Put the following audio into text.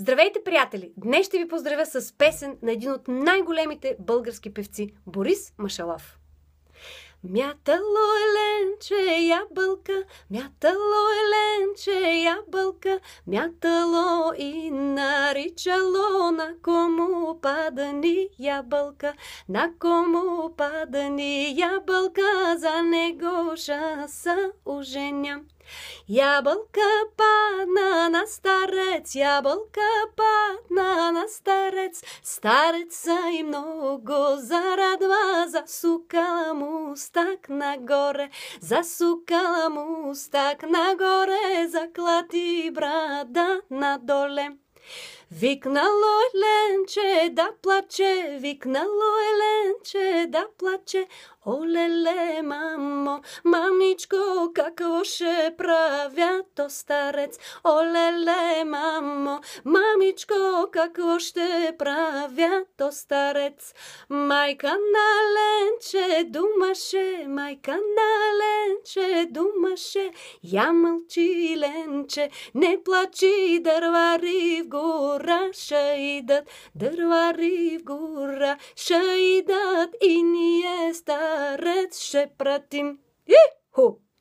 Здравейте, приятели! Днес ще ви поздравя с песен на един от най-големите български певци Борис Машалов. Мятало е ленче ябълка, мятало е ленче ябълка, мятало и наричало на кому падани ябълка, на кому падани ябълка, за него ужаса уже не. Яблоко падна на старец, яблоко падна на старец, Стареца и много зарадва засукала муз так на горе, Засукала мустак на горе, Заклади брада на доле. Викнало ленче да плаче, викнало ленче да плаче, оле-ле, мама. мамо, мамичко, какво ще правя то старец. Олеле, мамо, мамичко, как лоще правя то старец. Майка на ленче думаше, майка на ленче думаше, я мълчи ленче, не плачи дървари в гора, шаидат, дървари в гора, шаидат и ние старец ще пратим. えほ